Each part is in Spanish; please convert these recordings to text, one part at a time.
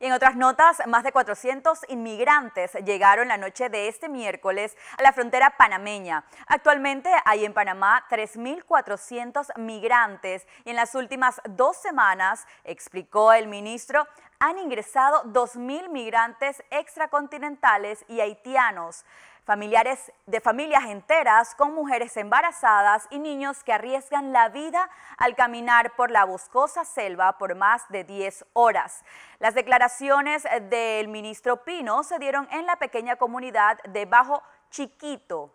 Y en otras notas, más de 400 inmigrantes llegaron la noche de este miércoles a la frontera panameña. Actualmente hay en Panamá 3.400 migrantes y en las últimas dos semanas, explicó el ministro, han ingresado 2.000 migrantes extracontinentales y haitianos familiares de familias enteras con mujeres embarazadas y niños que arriesgan la vida al caminar por la boscosa selva por más de 10 horas. Las declaraciones eh, del ministro Pino se dieron en la pequeña comunidad de Bajo Chiquito,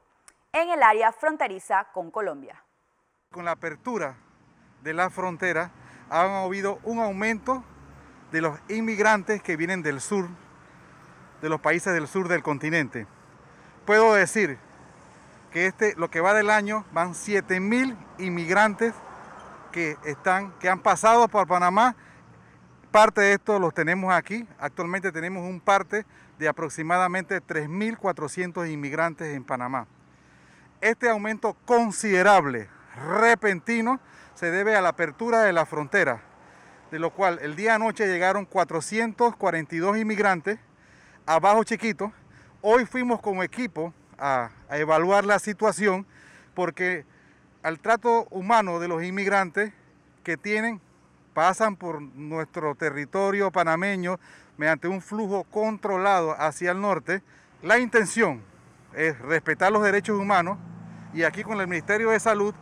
en el área fronteriza con Colombia. Con la apertura de la frontera ha habido un aumento de los inmigrantes que vienen del sur, de los países del sur del continente puedo decir que este, lo que va del año van 7.000 inmigrantes que, están, que han pasado por Panamá. Parte de esto los tenemos aquí. Actualmente tenemos un parte de aproximadamente 3.400 inmigrantes en Panamá. Este aumento considerable, repentino, se debe a la apertura de la frontera, de lo cual el día anoche llegaron 442 inmigrantes a Bajo Chiquito, Hoy fuimos como equipo a, evaluar la situación porque al trato humano de los inmigrantes que tienen pasan por nuestro territorio panameño mediante un flujo controlado hacia el norte, la intención es respetar los derechos humanos y aquí con el Ministerio de Salud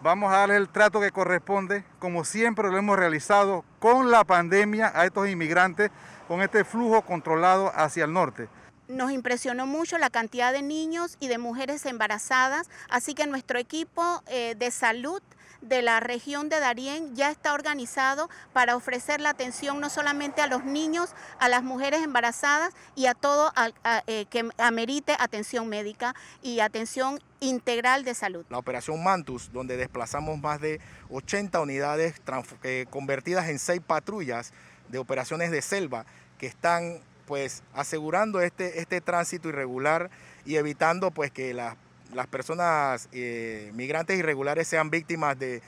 vamos a darle el trato que corresponde, como siempre lo hemos realizado con la pandemia a estos inmigrantes, con este flujo controlado hacia el norte. Nos impresionó mucho la cantidad de niños y de mujeres embarazadas, así que nuestro equipo eh, de salud de la región de Darién ya está organizado para ofrecer la atención no solamente a los niños, a las mujeres embarazadas y a todo a, eh, que amerite atención médica y atención integral de salud. La operación Mantus, donde desplazamos más de 80 unidades eh, convertidas en seis patrullas de operaciones de selva que están pues asegurando este, este tránsito irregular y evitando pues que las, las personas eh, migrantes irregulares sean víctimas de,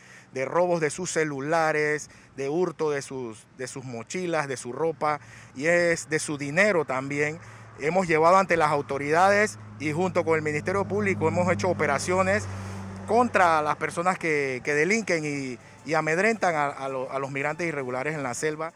robos de sus celulares, de hurto de sus, de sus mochilas, de su ropa y es de su dinero también. Hemos llevado ante las autoridades y junto con el Ministerio Público hemos hecho operaciones contra las personas que, delinquen y, amedrentan a, a los migrantes irregulares en la selva.